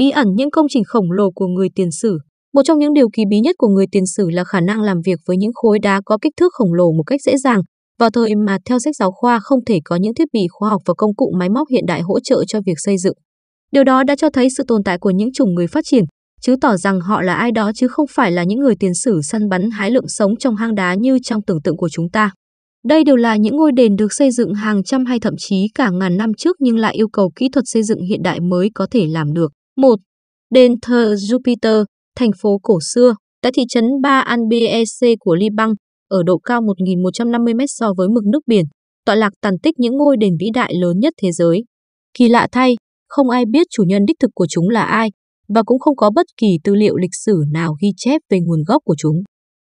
bí ẩn những công trình khổng lồ của người tiền sử. Một trong những điều kỳ bí nhất của người tiền sử là khả năng làm việc với những khối đá có kích thước khổng lồ một cách dễ dàng, vào thời mà theo sách giáo khoa không thể có những thiết bị khoa học và công cụ máy móc hiện đại hỗ trợ cho việc xây dựng. Điều đó đã cho thấy sự tồn tại của những chủng người phát triển, chứ tỏ rằng họ là ai đó chứ không phải là những người tiền sử săn bắn hái lượng sống trong hang đá như trong tưởng tượng của chúng ta. Đây đều là những ngôi đền được xây dựng hàng trăm hay thậm chí cả ngàn năm trước nhưng lại yêu cầu kỹ thuật xây dựng hiện đại mới có thể làm được. 1. Đền thờ Jupiter, thành phố cổ xưa, tại thị trấn Ba Anbec của Liban, ở độ cao 1.150m so với mực nước biển, tọa lạc tàn tích những ngôi đền vĩ đại lớn nhất thế giới. Kỳ lạ thay, không ai biết chủ nhân đích thực của chúng là ai, và cũng không có bất kỳ tư liệu lịch sử nào ghi chép về nguồn gốc của chúng.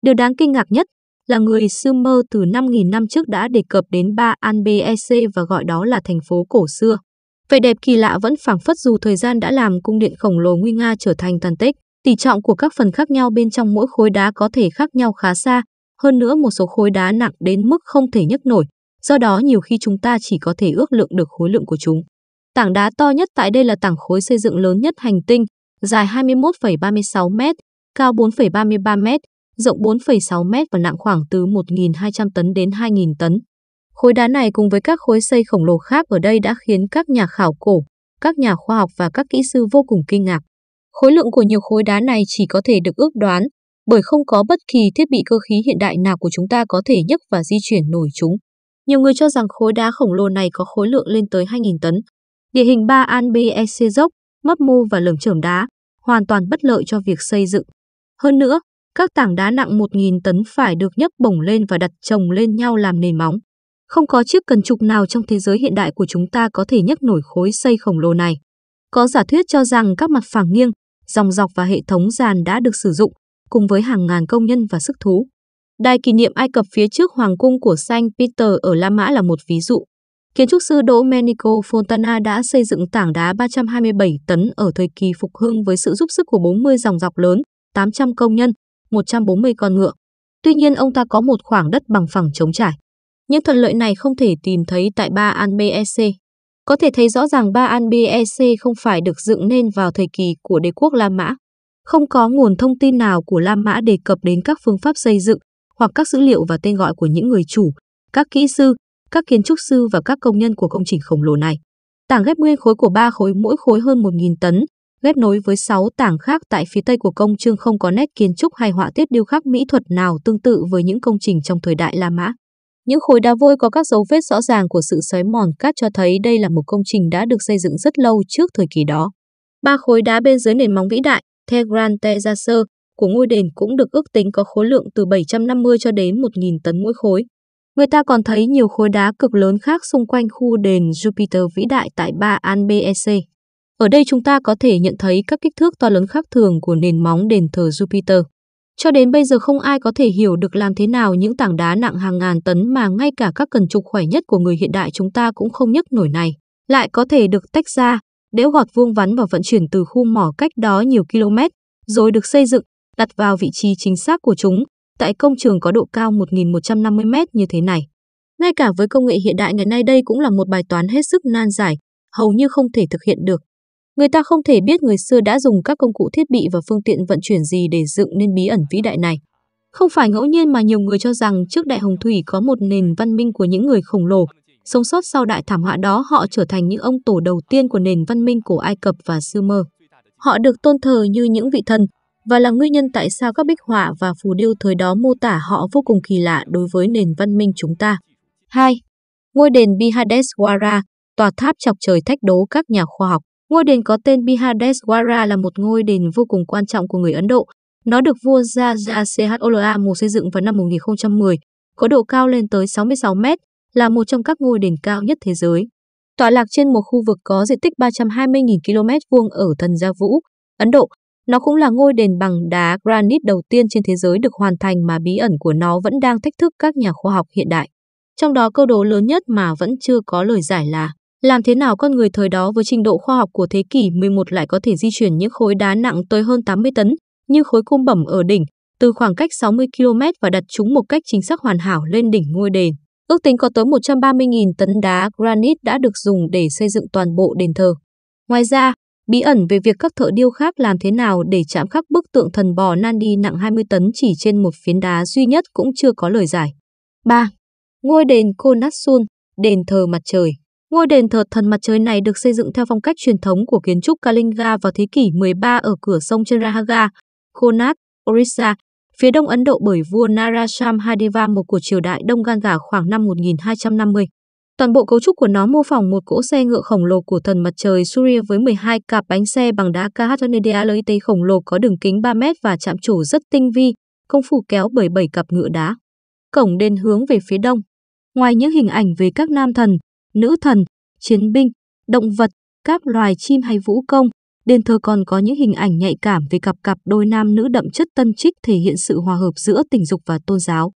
Điều đáng kinh ngạc nhất là người Sumer từ 5.000 năm trước đã đề cập đến Ba Anbec và gọi đó là thành phố cổ xưa. Vẻ đẹp kỳ lạ vẫn phảng phất dù thời gian đã làm cung điện khổng lồ nguy nga trở thành tàn tích, tỷ trọng của các phần khác nhau bên trong mỗi khối đá có thể khác nhau khá xa, hơn nữa một số khối đá nặng đến mức không thể nhấc nổi, do đó nhiều khi chúng ta chỉ có thể ước lượng được khối lượng của chúng. Tảng đá to nhất tại đây là tảng khối xây dựng lớn nhất hành tinh, dài 21,36 m, cao 4,33 m, rộng 4,6 m và nặng khoảng từ 1.200 tấn đến 2.000 tấn. Khối đá này cùng với các khối xây khổng lồ khác ở đây đã khiến các nhà khảo cổ, các nhà khoa học và các kỹ sư vô cùng kinh ngạc. Khối lượng của nhiều khối đá này chỉ có thể được ước đoán bởi không có bất kỳ thiết bị cơ khí hiện đại nào của chúng ta có thể nhấc và di chuyển nổi chúng. Nhiều người cho rằng khối đá khổng lồ này có khối lượng lên tới 2.000 tấn. Địa hình ba an BEC dốc, mấp mô và lởm chởm đá, hoàn toàn bất lợi cho việc xây dựng. Hơn nữa, các tảng đá nặng 1.000 tấn phải được nhấc bổng lên và đặt chồng lên nhau làm nền móng. Không có chiếc cần trục nào trong thế giới hiện đại của chúng ta có thể nhấc nổi khối xây khổng lồ này. Có giả thuyết cho rằng các mặt phẳng nghiêng, dòng dọc và hệ thống dàn đã được sử dụng, cùng với hàng ngàn công nhân và sức thú. Đài kỷ niệm Ai Cập phía trước Hoàng cung của Saint Peter ở La Mã là một ví dụ. Kiến trúc sư Domenico Fontana đã xây dựng tảng đá 327 tấn ở thời kỳ phục hưng với sự giúp sức của 40 dòng dọc lớn, 800 công nhân, 140 con ngựa. Tuy nhiên ông ta có một khoảng đất bằng phẳng trống trải. Những thuận lợi này không thể tìm thấy tại ba an BEC. Có thể thấy rõ ràng ba an BEC không phải được dựng nên vào thời kỳ của đế quốc La Mã. Không có nguồn thông tin nào của La Mã đề cập đến các phương pháp xây dựng hoặc các dữ liệu và tên gọi của những người chủ, các kỹ sư, các kiến trúc sư và các công nhân của công trình khổng lồ này. Tảng ghép nguyên khối của ba khối mỗi khối hơn 1.000 tấn, ghép nối với 6 tảng khác tại phía tây của công trường không có nét kiến trúc hay họa tiết điêu khắc mỹ thuật nào tương tự với những công trình trong thời đại La Mã. Những khối đá vôi có các dấu vết rõ ràng của sự xói mòn cát cho thấy đây là một công trình đã được xây dựng rất lâu trước thời kỳ đó. Ba khối đá bên dưới nền móng vĩ đại, The Grand Tejaser, của ngôi đền cũng được ước tính có khối lượng từ 750 cho đến 1.000 tấn mỗi khối. Người ta còn thấy nhiều khối đá cực lớn khác xung quanh khu đền Jupiter vĩ đại tại Ba An BEC. Ở đây chúng ta có thể nhận thấy các kích thước to lớn khác thường của nền móng đền thờ Jupiter. Cho đến bây giờ không ai có thể hiểu được làm thế nào những tảng đá nặng hàng ngàn tấn mà ngay cả các cần trục khỏe nhất của người hiện đại chúng ta cũng không nhấc nổi này, lại có thể được tách ra, đẽo gọt vuông vắn và vận chuyển từ khu mỏ cách đó nhiều km, rồi được xây dựng, đặt vào vị trí chính xác của chúng, tại công trường có độ cao 1.150 m như thế này. Ngay cả với công nghệ hiện đại ngày nay đây cũng là một bài toán hết sức nan giải, hầu như không thể thực hiện được. Người ta không thể biết người xưa đã dùng các công cụ thiết bị và phương tiện vận chuyển gì để dựng nên bí ẩn vĩ đại này. Không phải ngẫu nhiên mà nhiều người cho rằng trước đại hồng thủy có một nền văn minh của những người khổng lồ, sống sót sau đại thảm họa đó họ trở thành những ông tổ đầu tiên của nền văn minh của Ai Cập và Sumer. Họ được tôn thờ như những vị thần và là nguyên nhân tại sao các bích họa và phù điêu thời đó mô tả họ vô cùng kỳ lạ đối với nền văn minh chúng ta. 2. Ngôi đền Bihadeswara, tòa tháp chọc trời thách đố các nhà khoa học. Ngôi đền có tên Bihadeswara là một ngôi đền vô cùng quan trọng của người Ấn Độ. Nó được vua Raja Chola một xây dựng vào năm 1010, có độ cao lên tới 66 mét, là một trong các ngôi đền cao nhất thế giới. Tọa lạc trên một khu vực có diện tích 320.000 km vuông ở Thần Gia Vũ, Ấn Độ. Nó cũng là ngôi đền bằng đá granite đầu tiên trên thế giới được hoàn thành mà bí ẩn của nó vẫn đang thách thức các nhà khoa học hiện đại. Trong đó câu đố lớn nhất mà vẫn chưa có lời giải là làm thế nào con người thời đó với trình độ khoa học của thế kỷ 11 lại có thể di chuyển những khối đá nặng tới hơn 80 tấn, như khối cung bẩm ở đỉnh, từ khoảng cách 60 km và đặt chúng một cách chính xác hoàn hảo lên đỉnh ngôi đền. Ước tính có tới 130.000 tấn đá granite đã được dùng để xây dựng toàn bộ đền thờ. Ngoài ra, bí ẩn về việc các thợ điêu khắc làm thế nào để chạm khắc bức tượng thần bò Nandi nặng 20 tấn chỉ trên một phiến đá duy nhất cũng chưa có lời giải. 3. Ngôi đền Konatsun, đền thờ mặt trời Ngôi đền thờ thần mặt trời này được xây dựng theo phong cách truyền thống của kiến trúc Kalinga vào thế kỷ 13 ở cửa sông Cherahaga, Konat, Orissa, phía đông Ấn Độ bởi vua Narasimhadeva một của triều đại Đông Ganga khoảng năm 1250. Toàn bộ cấu trúc của nó mô phỏng một cỗ xe ngựa khổng lồ của thần mặt trời Surya với 12 cặp bánh xe bằng đá Kahatanidea lưỡi tê khổng lồ có đường kính 3 mét và chạm trổ rất tinh vi, công phu kéo bởi 7 cặp ngựa đá. Cổng đền hướng về phía đông. Ngoài những hình ảnh về các nam thần, nữ thần, chiến binh, động vật, các loài chim hay vũ công. Đền thờ còn có những hình ảnh nhạy cảm về cặp cặp đôi nam nữ đậm chất tân trích thể hiện sự hòa hợp giữa tình dục và tôn giáo.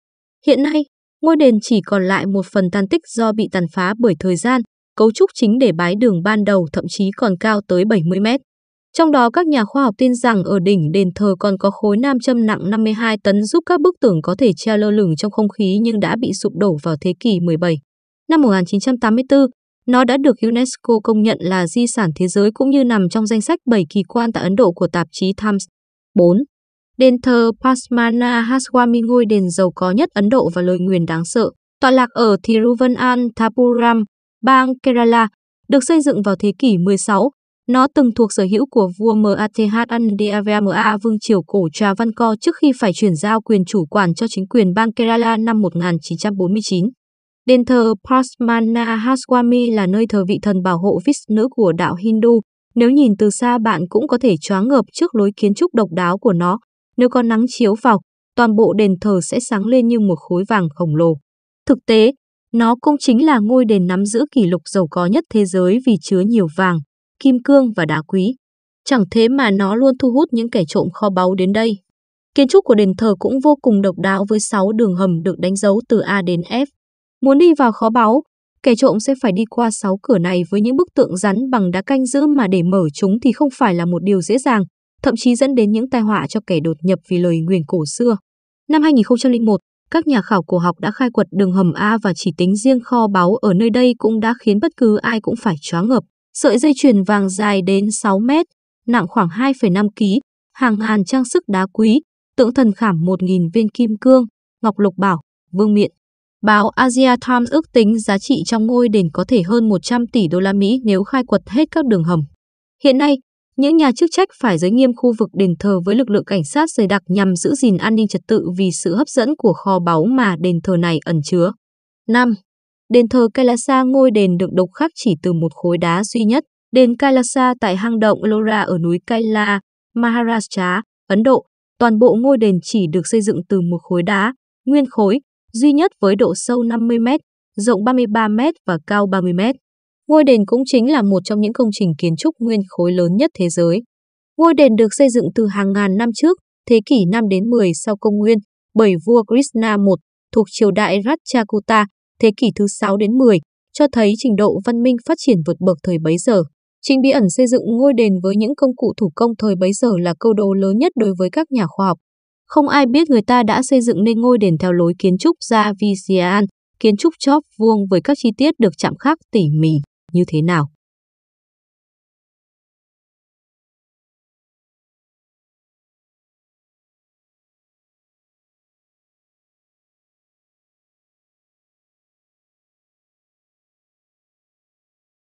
Hiện nay, ngôi đền chỉ còn lại một phần tàn tích do bị tàn phá bởi thời gian, cấu trúc chính để bái đường ban đầu thậm chí còn cao tới 70 mét. Trong đó các nhà khoa học tin rằng ở đỉnh đền thờ còn có khối nam châm nặng 52 tấn giúp các bức tường có thể treo lơ lửng trong không khí nhưng đã bị sụp đổ vào thế kỷ 17 năm 1984, nó đã được UNESCO công nhận là di sản thế giới cũng như nằm trong danh sách 7 kỳ quan tại Ấn Độ của tạp chí Times. 4. Đền thờ Pasmana Haswami ngôi đền giàu có nhất Ấn Độ và lời nguyền đáng sợ, tọa lạc ở Thiruvananthapuram, bang Kerala, được xây dựng vào thế kỷ 16. Nó từng thuộc sở hữu của vua Math vương triều cổ Travancore trước khi phải chuyển giao quyền chủ quản cho chính quyền bang Kerala năm 1949. Đền thờ Pasmana Haswami là nơi thờ vị thần bảo hộ Vishnu của đạo Hindu. Nếu nhìn từ xa bạn cũng có thể choáng ngợp trước lối kiến trúc độc đáo của nó. Nếu có nắng chiếu vào, toàn bộ đền thờ sẽ sáng lên như một khối vàng khổng lồ. Thực tế, nó cũng chính là ngôi đền nắm giữ kỷ lục giàu có nhất thế giới vì chứa nhiều vàng, kim cương và đá quý. Chẳng thế mà nó luôn thu hút những kẻ trộm kho báu đến đây. Kiến trúc của đền thờ cũng vô cùng độc đáo với 6 đường hầm được đánh dấu từ A đến F. Muốn đi vào khó báu, kẻ trộm sẽ phải đi qua sáu cửa này với những bức tượng rắn bằng đá canh giữ mà để mở chúng thì không phải là một điều dễ dàng, thậm chí dẫn đến những tai họa cho kẻ đột nhập vì lời nguyền cổ xưa. Năm 2001, các nhà khảo cổ học đã khai quật đường hầm A và chỉ tính riêng kho báu ở nơi đây cũng đã khiến bất cứ ai cũng phải choáng ngợp. Sợi dây chuyền vàng dài đến 6 mét, nặng khoảng 2,5 kg, hàng ngàn trang sức đá quý, tượng thần khảm 1.000 viên kim cương, ngọc lục bảo, vương miện, Báo Asia Times ước tính giá trị trong ngôi đền có thể hơn 100 tỷ đô la Mỹ nếu khai quật hết các đường hầm. Hiện nay, những nhà chức trách phải giới nghiêm khu vực đền thờ với lực lượng cảnh sát dày đặc nhằm giữ gìn an ninh trật tự vì sự hấp dẫn của kho báu mà đền thờ này ẩn chứa. 5. Đền thờ Kailasa ngôi đền được độc khắc chỉ từ một khối đá duy nhất. Đền Kailasa tại hang động Lora ở núi Kaila, Maharashtra, Ấn Độ. Toàn bộ ngôi đền chỉ được xây dựng từ một khối đá, nguyên khối, duy nhất với độ sâu 50 m, rộng 33 m và cao 30 m. Ngôi đền cũng chính là một trong những công trình kiến trúc nguyên khối lớn nhất thế giới. Ngôi đền được xây dựng từ hàng ngàn năm trước, thế kỷ 5 đến 10 sau công nguyên, bởi vua Krishna I thuộc triều đại Rajputa, thế kỷ thứ 6 đến 10, cho thấy trình độ văn minh phát triển vượt bậc thời bấy giờ. Chính bí ẩn xây dựng ngôi đền với những công cụ thủ công thời bấy giờ là câu đố lớn nhất đối với các nhà khoa học. Không ai biết người ta đã xây dựng nên ngôi đền theo lối kiến trúc Javisian, kiến trúc chóp vuông với các chi tiết được chạm khắc tỉ mỉ như thế nào.